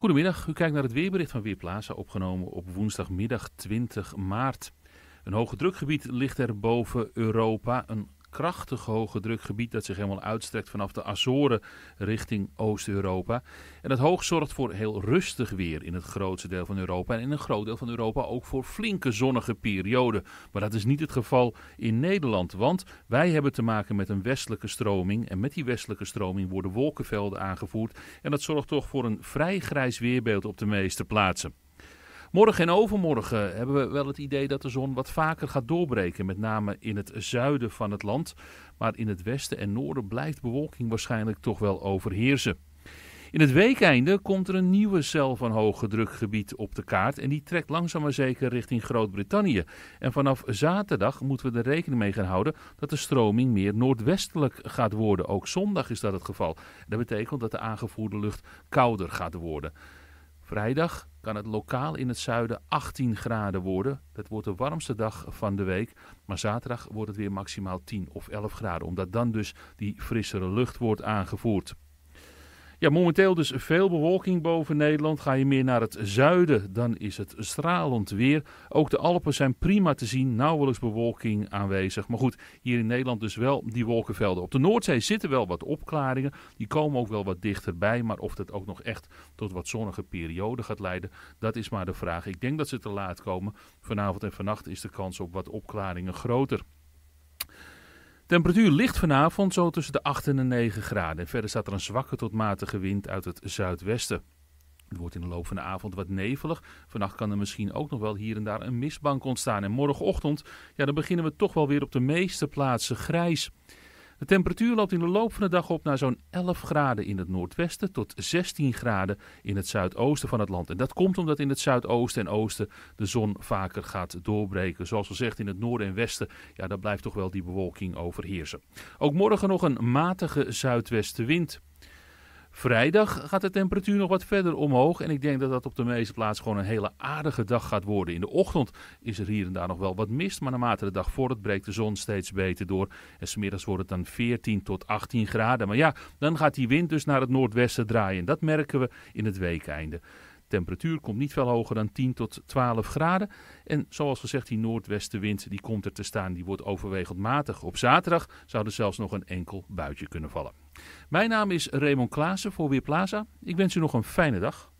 Goedemiddag, u kijkt naar het weerbericht van Weerplaza, opgenomen op woensdagmiddag 20 maart. Een hoge drukgebied ligt er boven Europa. Een krachtig hoge drukgebied dat zich helemaal uitstrekt vanaf de Azoren richting Oost-Europa. En dat hoog zorgt voor heel rustig weer in het grootste deel van Europa en in een groot deel van Europa ook voor flinke zonnige perioden. Maar dat is niet het geval in Nederland, want wij hebben te maken met een westelijke stroming en met die westelijke stroming worden wolkenvelden aangevoerd en dat zorgt toch voor een vrij grijs weerbeeld op de meeste plaatsen. Morgen en overmorgen hebben we wel het idee dat de zon wat vaker gaat doorbreken. Met name in het zuiden van het land. Maar in het westen en noorden blijft bewolking waarschijnlijk toch wel overheersen. In het weekeinde komt er een nieuwe cel van hoge drukgebied op de kaart en die trekt langzaam maar zeker richting Groot-Brittannië. En vanaf zaterdag moeten we er rekening mee gaan houden dat de stroming meer noordwestelijk gaat worden. Ook zondag is dat het geval. Dat betekent dat de aangevoerde lucht kouder gaat worden. Vrijdag kan het lokaal in het zuiden 18 graden worden. Dat wordt de warmste dag van de week. Maar zaterdag wordt het weer maximaal 10 of 11 graden, omdat dan dus die frissere lucht wordt aangevoerd. Ja, momenteel dus veel bewolking boven Nederland. Ga je meer naar het zuiden, dan is het stralend weer. Ook de Alpen zijn prima te zien, nauwelijks bewolking aanwezig. Maar goed, hier in Nederland dus wel die wolkenvelden. Op de Noordzee zitten wel wat opklaringen. Die komen ook wel wat dichterbij. Maar of dat ook nog echt tot wat zonnige periode gaat leiden, dat is maar de vraag. Ik denk dat ze te laat komen. Vanavond en vannacht is de kans op wat opklaringen groter. Temperatuur ligt vanavond zo tussen de 8 en de 9 graden. verder staat er een zwakke tot matige wind uit het zuidwesten. Het wordt in de loop van de avond wat nevelig. Vannacht kan er misschien ook nog wel hier en daar een mistbank ontstaan. En morgenochtend, ja, dan beginnen we toch wel weer op de meeste plaatsen grijs. De temperatuur loopt in de loop van de dag op naar zo'n 11 graden in het noordwesten tot 16 graden in het zuidoosten van het land. En dat komt omdat in het zuidoosten en oosten de zon vaker gaat doorbreken. Zoals gezegd in het noorden en westen, ja, daar blijft toch wel die bewolking overheersen. Ook morgen nog een matige zuidwestenwind. Vrijdag gaat de temperatuur nog wat verder omhoog. En ik denk dat dat op de meeste plaatsen gewoon een hele aardige dag gaat worden. In de ochtend is er hier en daar nog wel wat mist. Maar naarmate de dag voort, breekt de zon steeds beter door. En smiddags wordt het dan 14 tot 18 graden. Maar ja, dan gaat die wind dus naar het noordwesten draaien. En dat merken we in het weekeinde. Temperatuur komt niet veel hoger dan 10 tot 12 graden. En zoals gezegd, die noordwestenwind die komt er te staan. Die wordt overwegend matig. Op zaterdag zou er zelfs nog een enkel buitje kunnen vallen. Mijn naam is Raymond Klaassen voor Weerplaza. Ik wens u nog een fijne dag.